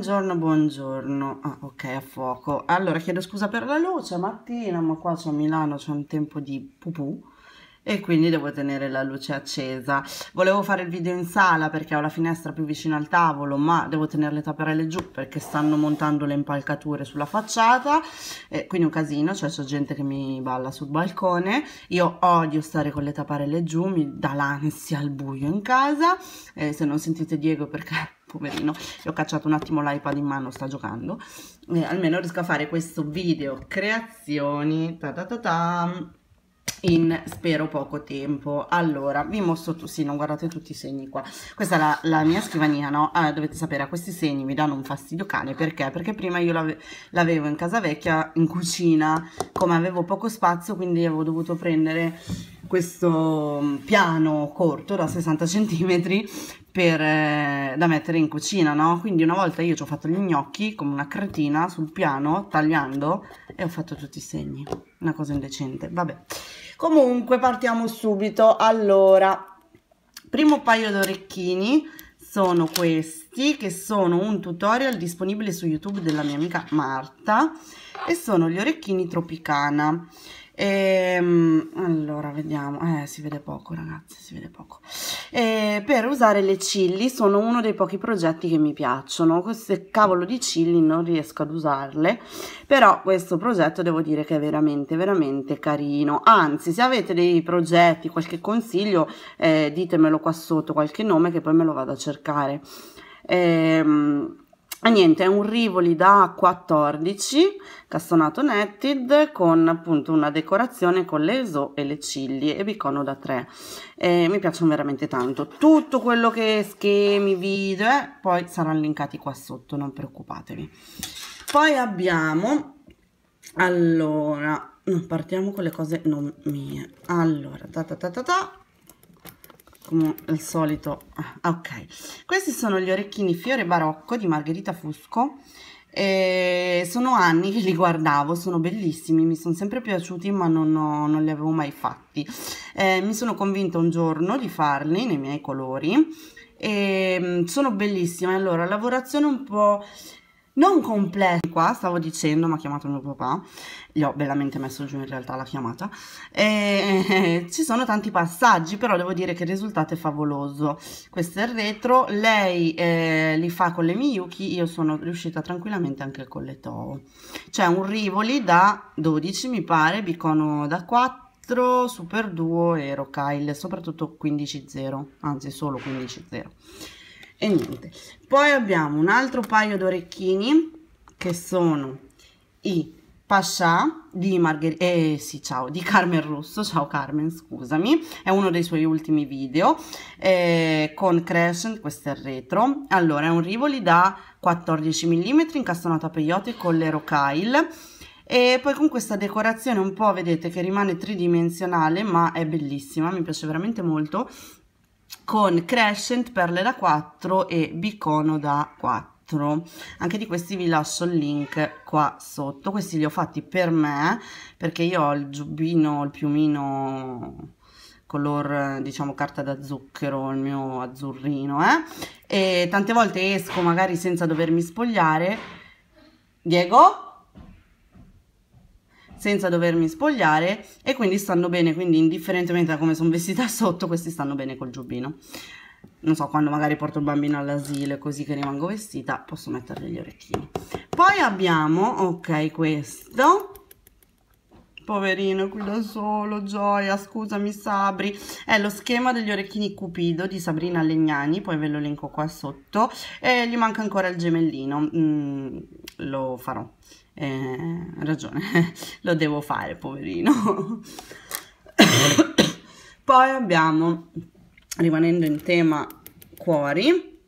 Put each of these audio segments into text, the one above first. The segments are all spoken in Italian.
Buongiorno, buongiorno. Ah, ok, a fuoco. Allora, chiedo scusa per la luce, mattina, ma qua sono a Milano, c'è un tempo di pupù e quindi devo tenere la luce accesa. Volevo fare il video in sala perché ho la finestra più vicino al tavolo, ma devo tenere le tapparelle giù perché stanno montando le impalcature sulla facciata, eh, quindi un casino, cioè c'è gente che mi balla sul balcone. Io odio stare con le tapparelle giù, mi dà l'ansia al buio in casa. Eh, se non sentite Diego perché poverino, gli ho cacciato un attimo l'iPad in mano, sta giocando, eh, almeno riesco a fare questo video creazioni, ta ta ta ta, in spero poco tempo allora vi mostro tu sì non guardate tutti i segni qua questa è la, la mia scrivania no ah, dovete sapere a questi segni mi danno un fastidio cane perché perché prima io l'avevo in casa vecchia in cucina come avevo poco spazio quindi avevo dovuto prendere questo mm, piano corto da 60 cm per, eh, da mettere in cucina, no? Quindi una volta io ci ho fatto gli gnocchi come una cretina sul piano, tagliando, e ho fatto tutti i segni. Una cosa indecente, vabbè. Comunque partiamo subito. Allora, primo paio d'orecchini sono questi, che sono un tutorial disponibile su YouTube della mia amica Marta, e sono gli orecchini tropicana. Ehm, allora, vediamo. Eh, si vede poco, ragazzi, si vede poco. Eh, per usare le cilli sono uno dei pochi progetti che mi piacciono. Queste cavolo di cilli non riesco ad usarle, però questo progetto devo dire che è veramente, veramente carino. Anzi, se avete dei progetti, qualche consiglio, eh, ditemelo qua sotto, qualche nome che poi me lo vado a cercare. Ehm, e niente, è un Rivoli da 14, castonato netted, con appunto una decorazione con le ESO e le ciglie e bicono da 3. Eh, mi piacciono veramente tanto. Tutto quello che schemi, video, eh, poi saranno linkati qua sotto, non preoccupatevi. Poi abbiamo, allora, partiamo con le cose non mie. Allora, ta ta ta ta ta come al solito ah, ok questi sono gli orecchini fiore barocco di margherita fusco e sono anni che li guardavo sono bellissimi mi sono sempre piaciuti ma non, ho, non li avevo mai fatti eh, mi sono convinta un giorno di farli nei miei colori e mm, sono bellissime allora lavorazione un po' non complessi. Qua stavo dicendo, mi ha chiamato mio papà, gli ho bellamente messo giù in realtà la chiamata, e, ci sono tanti passaggi, però devo dire che il risultato è favoloso. Questo è il retro, lei eh, li fa con le Miyuki, io sono riuscita tranquillamente anche con le Toho. C'è un Rivoli da 12 mi pare, Bicono da 4, Super Duo e Rocaille, soprattutto 15-0, anzi solo 15 e niente poi abbiamo un altro paio d'orecchini che sono i Pascià di Margherita, eh sì ciao, di Carmen Russo, ciao Carmen scusami, è uno dei suoi ultimi video eh, con Crescent, questo è il retro, allora è un rivoli da 14 mm incastonato a peyote con le rocaille e poi con questa decorazione un po' vedete che rimane tridimensionale ma è bellissima, mi piace veramente molto con crescent, perle da 4 e bicono da 4. Anche di questi vi lascio il link qua sotto. Questi li ho fatti per me perché io ho il giubbino, il piumino color diciamo carta da zucchero il mio azzurrino eh? e tante volte esco magari senza dovermi spogliare Diego senza dovermi spogliare e quindi stanno bene, quindi indifferentemente da come sono vestita sotto, questi stanno bene col giubbino. Non so, quando magari porto il bambino all'asilo e così che rimango vestita, posso mettergli gli orecchini. Poi abbiamo, ok, questo. Poverino, qui da solo, gioia, scusami Sabri. È lo schema degli orecchini Cupido di Sabrina Legnani, poi ve lo linko qua sotto. E gli manca ancora il gemellino, mm, lo farò eh, ragione, lo devo fare, poverino. Poi abbiamo, rimanendo in tema cuori,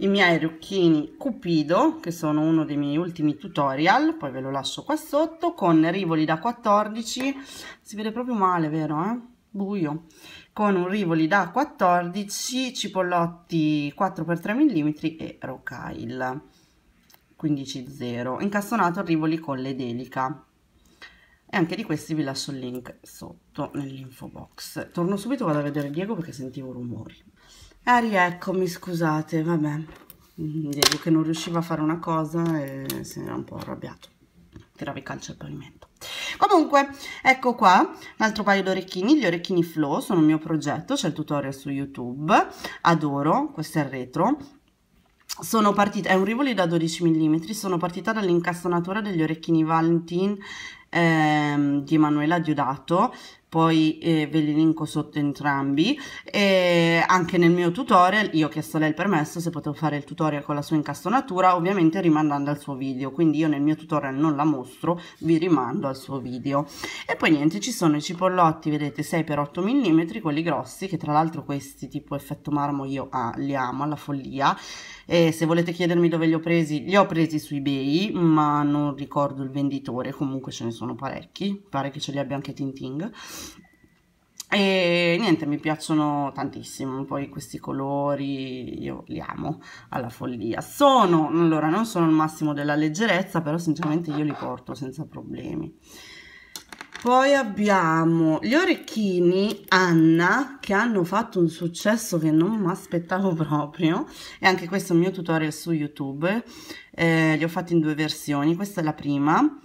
i miei rucchini cupido che sono uno dei miei ultimi tutorial poi ve lo lascio qua sotto con rivoli da 14 si vede proprio male vero eh? buio con un rivoli da 14 cipollotti 4x3 mm e rocaille 15.0. Incastonato Rivoli Colle Delica. E anche di questi vi lascio il link sotto nell'info box. Torno subito, vado a vedere Diego perché sentivo rumori. Ari eh, eccomi scusate, vabbè. Diego che non riusciva a fare una cosa e si era un po' arrabbiato. Tirava i calci al pavimento. Comunque, ecco qua un altro paio di orecchini, gli orecchini flow sono un mio progetto, c'è il tutorial su YouTube, adoro, questo è il retro, sono partita, è un rivoli da 12 mm, sono partita dall'incastonatura degli orecchini Valentin ehm, di Emanuela Diodato poi eh, ve li linko sotto entrambi e anche nel mio tutorial io ho chiesto a lei il permesso se potevo fare il tutorial con la sua incastonatura ovviamente rimandando al suo video quindi io nel mio tutorial non la mostro vi rimando al suo video e poi niente ci sono i cipollotti vedete 6x8 mm quelli grossi che tra l'altro questi tipo effetto marmo io ah, li amo alla follia e se volete chiedermi dove li ho presi li ho presi su ebay ma non ricordo il venditore comunque ce ne sono parecchi pare che ce li abbia anche Tinting e niente mi piacciono tantissimo poi questi colori io li amo alla follia sono allora non sono il massimo della leggerezza però sinceramente io li porto senza problemi poi abbiamo gli orecchini Anna che hanno fatto un successo che non mi aspettavo proprio e anche questo è un mio tutorial su YouTube eh, li ho fatti in due versioni questa è la prima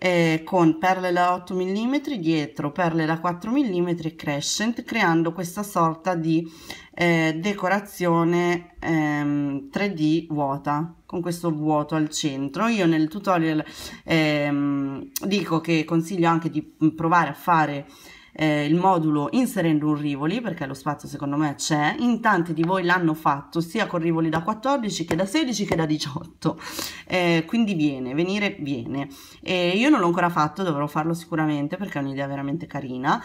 eh, con perle da 8 mm dietro, perle da 4 mm crescent, creando questa sorta di eh, decorazione ehm, 3D vuota con questo vuoto al centro. Io nel tutorial ehm, dico che consiglio anche di mm, provare a fare eh, il modulo inserendo un Rivoli, perché lo spazio secondo me c'è, in tanti di voi l'hanno fatto sia con Rivoli da 14 che da 16 che da 18, eh, quindi viene, venire viene. E io non l'ho ancora fatto, dovrò farlo sicuramente perché è un'idea veramente carina.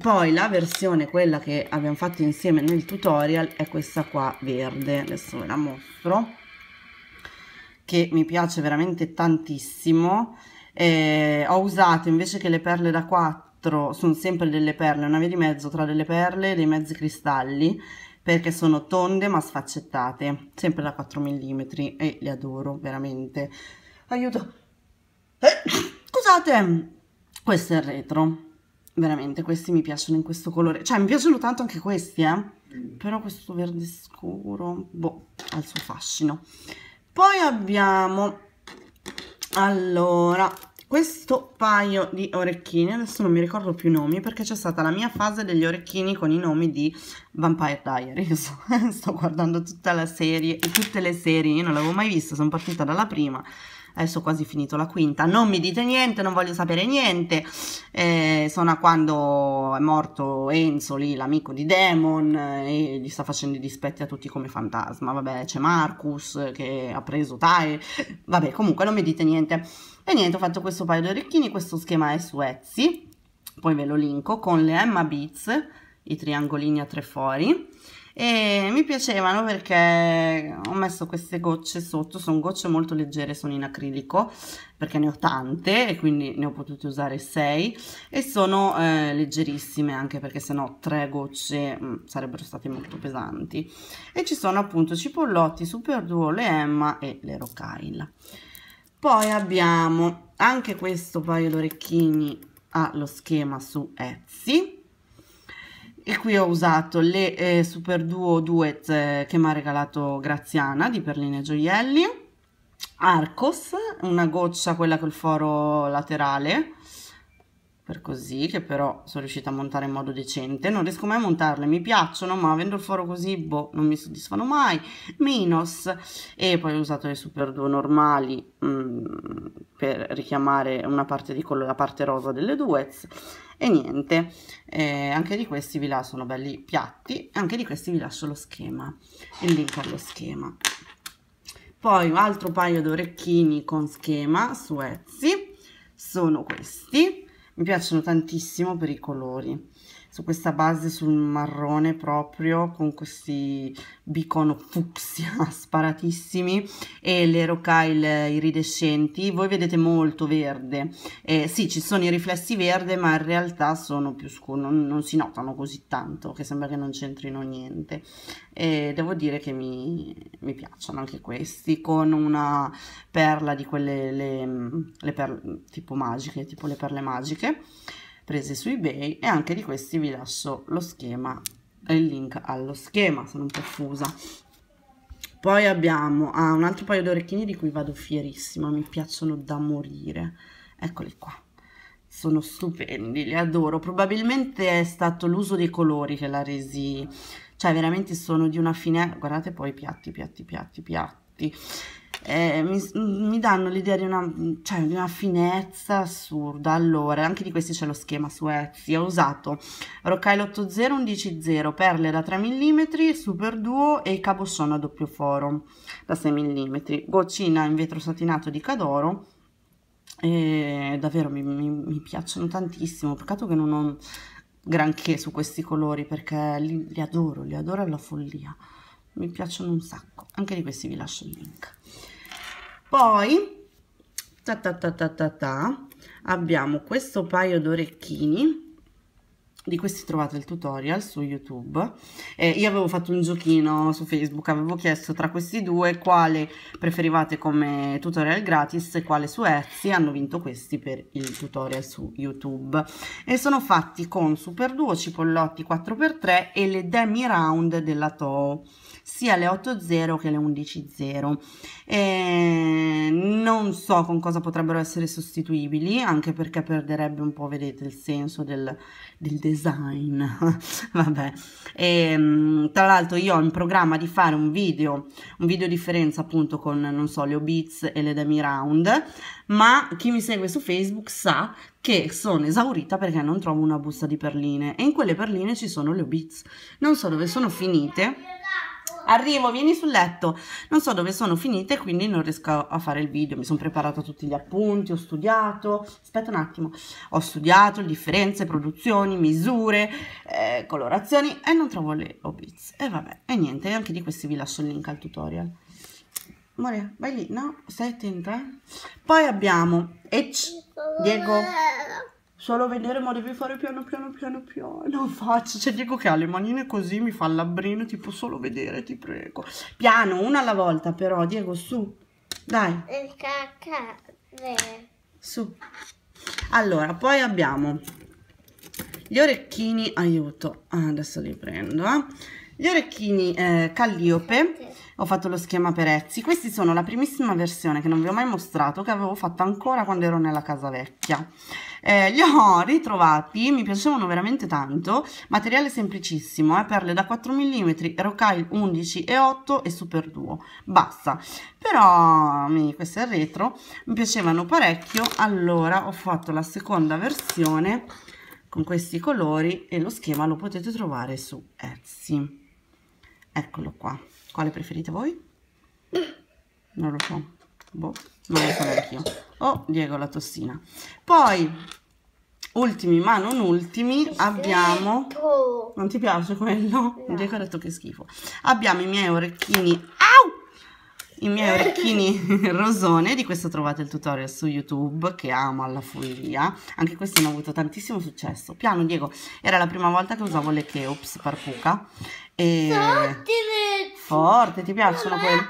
Poi la versione, quella che abbiamo fatto insieme nel tutorial, è questa qua verde, adesso ve la mostro che mi piace veramente tantissimo eh, ho usato invece che le perle da 4 quattro sono sempre delle perle, una via di mezzo tra delle perle e dei mezzi cristalli, perché sono tonde ma sfaccettate, sempre da 4 mm e le adoro veramente. Aiuto! Eh, scusate! Questo è il retro, veramente questi mi piacciono in questo colore, cioè mi piacciono tanto anche questi, eh? però questo verde scuro, boh, ha il suo fascino. Poi abbiamo, allora, questo paio di orecchini, adesso non mi ricordo più i nomi perché c'è stata la mia fase degli orecchini con i nomi di Vampire Diaries, sto guardando tutta la serie, tutte le serie, io non l'avevo mai vista, sono partita dalla prima, adesso ho quasi finito la quinta, non mi dite niente, non voglio sapere niente, eh, sono a quando è morto Enzo lì, l'amico di Demon, eh, e gli sta facendo i dispetti a tutti come fantasma, vabbè c'è Marcus che ha preso Tai, vabbè comunque non mi dite niente e niente ho fatto questo paio di orecchini questo schema è su Etsy poi ve lo linko con le Emma Beats i triangolini a tre fori e mi piacevano perché ho messo queste gocce sotto, sono gocce molto leggere, sono in acrilico perché ne ho tante e quindi ne ho potute usare 6 e sono eh, leggerissime anche perché sennò tre gocce mh, mm, sarebbero state molto pesanti e ci sono appunto cipollotti, super duo, le Emma e le Rocaille poi abbiamo anche questo paio d'orecchini allo schema su Etsy e qui ho usato le eh, Super Duo Duet eh, che mi ha regalato Graziana di Perline Gioielli Arcos, una goccia quella col foro laterale per così che però sono riuscita a montare in modo decente non riesco mai a montarle mi piacciono ma avendo il foro così boh non mi soddisfano mai minus e poi ho usato le super 2 normali mh, mm, per richiamare una parte di colore la parte rosa delle duets e niente eh, anche di questi vi lascio sono belli piatti anche di questi vi lascio lo schema il link allo schema poi un altro paio di orecchini con schema su Etsy sono questi mi piacciono tantissimo per i colori su questa base sul marrone proprio con questi beacon fucsia sparatissimi e le rocaille iridescenti voi vedete molto verde eh, sì ci sono i riflessi verde ma in realtà sono più scuri non, non si notano così tanto che sembra che non c'entrino niente e devo dire che mi, mi, piacciono anche questi con una perla di quelle le, le perle, tipo magiche tipo le perle magiche prese su ebay e anche di questi vi lascio lo schema il link allo schema sono un po' fusa poi abbiamo ah, un altro paio di orecchini di cui vado fierissima mi piacciono da morire eccoli qua sono stupendi, li adoro. Probabilmente è stato l'uso dei colori che l'ha resi, cioè veramente sono di una fine, guardate poi piatti, piatti, piatti, piatti eh, mi, mi, danno l'idea di una, cioè, di una finezza assurda. Allora, anche di questi c'è lo schema su Etsy. Ho usato Rocaille 80 11.0, perle da 3 mm, super duo e cabossone a doppio foro da 6 mm, goccina in vetro satinato di Cadoro. E davvero mi, mi, mi piacciono tantissimo. Peccato che non ho granché su questi colori perché li, li adoro, li adoro alla follia mi piacciono un sacco anche di questi vi lascio il link poi ta ta ta ta ta, ta abbiamo questo paio d'orecchini di questi trovate il tutorial su YouTube. Eh, io avevo fatto un giochino su Facebook, avevo chiesto tra questi due quale preferivate come tutorial gratis e quale su Etsy. Hanno vinto questi per il tutorial su YouTube. E sono fatti con Super Duo, Cipollotti 4x3 e le Demi Round della toe sia le 8.0 che le 11.0. E non so con cosa potrebbero essere sostituibili, anche perché perderebbe un po', vedete, il senso del, del design. Vabbè. E, ehm, tra l'altro io ho in programma di fare un video, un video differenza appunto con, non so, le Obeats e le Demi Round, ma chi mi segue su Facebook sa che sono esaurita perché non trovo una busta di perline e in quelle perline ci sono le Obeats. Non so dove sono finite Arrivo, vieni sul letto. Non so dove sono finite, quindi non riesco a fare il video. Mi sono preparata tutti gli appunti, ho studiato. Aspetta un attimo. Ho studiato differenze, produzioni, misure, eh, colorazioni e non trovo le obiz. E vabbè, e niente, anche di questi vi lascio il link al tutorial. Amore, vai lì, no? Stai attenta. Poi abbiamo H, Diego solo vedere ma devi fare piano piano piano piano Non faccio cioè Diego che ha le manine così mi fa il labbrino tipo solo vedere ti prego piano una alla volta però Diego su dai il cacare su allora poi abbiamo gli orecchini aiuto ah, adesso li prendo eh. gli orecchini eh, calliope ho fatto lo schema per Etsy questi sono la primissima versione che non vi ho mai mostrato che avevo fatto ancora quando ero nella casa vecchia eh, li ho ritrovati, mi piacevano veramente tanto, materiale semplicissimo, eh, perle da 4 mm, rocaille 11 e 8 e super duo, basta, però questo è il retro, mi piacevano parecchio, allora ho fatto la seconda versione con questi colori e lo schema lo potete trovare su Etsy, eccolo qua, quale preferite voi? Non lo so boh, non lo so neanche io. Oh, Diego la tossina. Poi, ultimi ma non ultimi, abbiamo... Non ti piace quello? No. Diego ha detto che schifo. Abbiamo i miei orecchini... Au! I miei orecchini rosone, di questo trovate il tutorial su YouTube che amo alla follia, anche questi hanno avuto tantissimo successo. Piano Diego, era la prima volta che usavo le Keops Parpuca. E... Forte, forte ti piacciono quelli?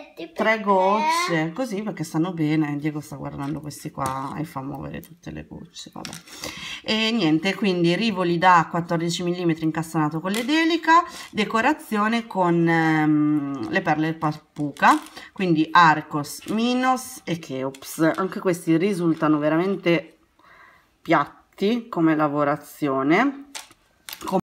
goccetti. Tre gocce, così perché stanno bene. Diego sta guardando questi qua e fa muovere tutte le gocce. Vabbè. E niente, quindi rivoli da 14 mm incastonato con le delica, decorazione con ehm, le perle papuca, quindi Arcos, Minos e Cheops. Anche questi risultano veramente piatti come lavorazione